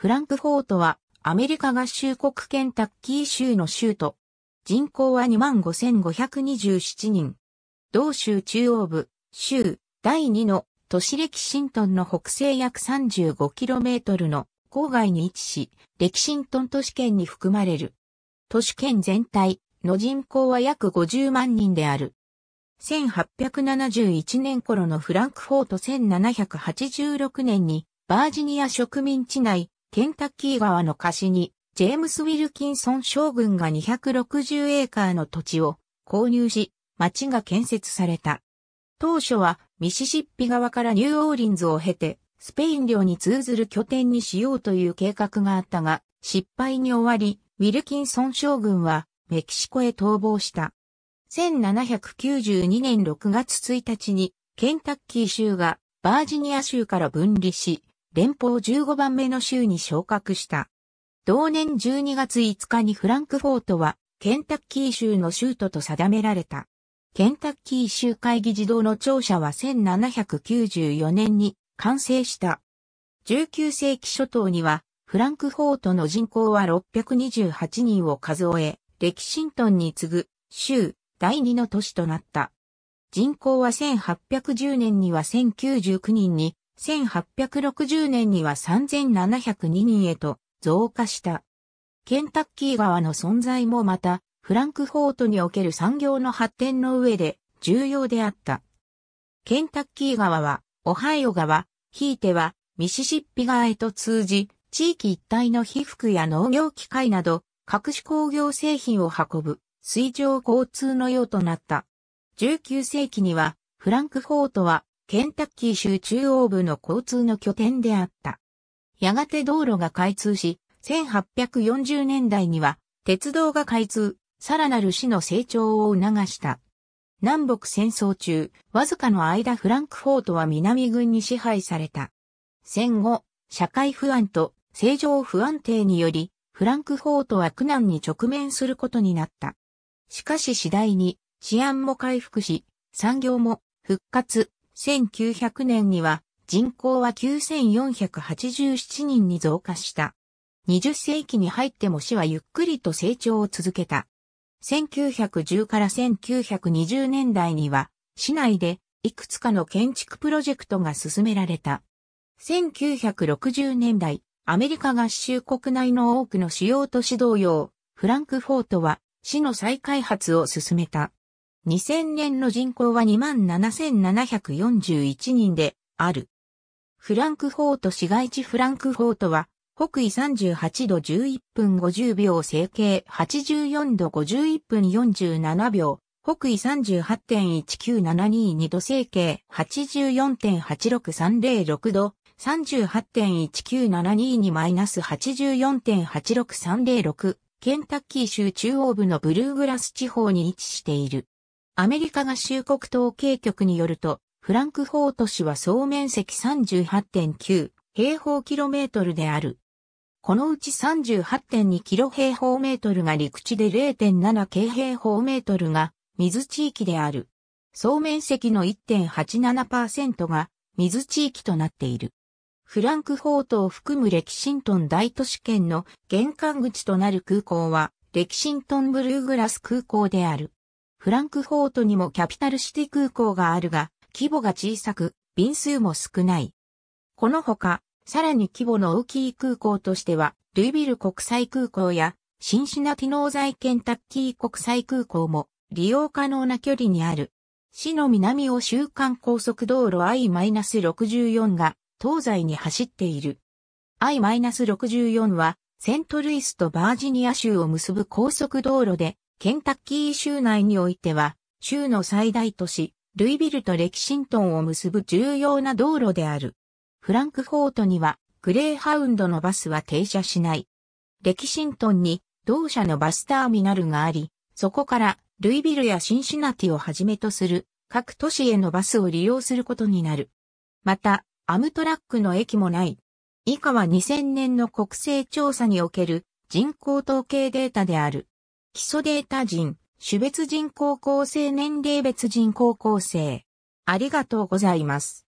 フランクフォートはアメリカ合衆国ケンタッキー州の州都。人口は25,527人。同州中央部、州第2の都市歴シントンの北西約 35km の郊外に位置し、歴シントン都市圏に含まれる。都市圏全体の人口は約50万人である。1871年頃のフランクフォート1786年にバージニア植民地内ケンタッキー川の貸しに、ジェームス・ウィルキンソン将軍が260エーカーの土地を購入し、町が建設された。当初はミシシッピ側からニューオーリンズを経て、スペイン領に通ずる拠点にしようという計画があったが、失敗に終わり、ウィルキンソン将軍はメキシコへ逃亡した。1792年6月1日にケンタッキー州がバージニア州から分離し、連邦15番目の州に昇格した。同年12月5日にフランクフォートは、ケンタッキー州の州都と定められた。ケンタッキー州会議児童の庁舎は1794年に完成した。19世紀初頭には、フランクフォートの人口は628人を数え、歴史ントンに次ぐ州第2の都市となった。人口は1810年には1099人に1860年には3702人へと増加した。ケンタッキー川の存在もまた、フランクフォートにおける産業の発展の上で重要であった。ケンタッキー川は、オハイオ川、ひいては、ミシシッピ川へと通じ、地域一帯の被覆や農業機械など、各種工業製品を運ぶ、水上交通のようとなった。19世紀には、フランクフォートは、ケンタッキー州中央部の交通の拠点であった。やがて道路が開通し、1840年代には鉄道が開通、さらなる市の成長を促した。南北戦争中、わずかの間フランクフォートは南軍に支配された。戦後、社会不安と正常不安定により、フランクフォートは苦難に直面することになった。しかし次第に治安も回復し、産業も復活、1900年には人口は9487人に増加した。20世紀に入っても市はゆっくりと成長を続けた。1910から1920年代には市内でいくつかの建築プロジェクトが進められた。1960年代、アメリカ合衆国内の多くの主要都市同様、フランクフォートは市の再開発を進めた。2000年の人口は27,741人である。フランクフォート市街地フランクフォートは、北緯38度11分50秒整形84度51分47秒、北緯38.19722度整形84.86306度、38.19722-84.86306、ケンタッキー州中央部のブルーグラス地方に位置している。アメリカ合衆国統計局によると、フランクフォート市は総面積38.9平方キロメートルである。このうち38.2キロ平方メートルが陸地で0.7京平方メートルが水地域である。総面積の1.87%が水地域となっている。フランクフォートを含むレキシントン大都市圏の玄関口となる空港は、レキシントンブルーグラス空港である。フランクフォートにもキャピタルシティ空港があるが、規模が小さく、便数も少ない。このほか、さらに規模の大きい空港としては、ルイビル国際空港や、シンシナティノーザイケンタッキー国際空港も利用可能な距離にある。市の南を週間高速道路 I-64 が東西に走っている。I-64 はセントルイスとバージニア州を結ぶ高速道路でケンタッキー州内においては、州の最大都市、ルイビルとレキシントンを結ぶ重要な道路である。フランクフォートには、グレーハウンドのバスは停車しない。レキシントンに、同社のバスターミナルがあり、そこから、ルイビルやシンシナティをはじめとする、各都市へのバスを利用することになる。また、アムトラックの駅もない。以下は2000年の国勢調査における人口統計データである。基礎データ人、種別人高校生年齢別人高校生。ありがとうございます。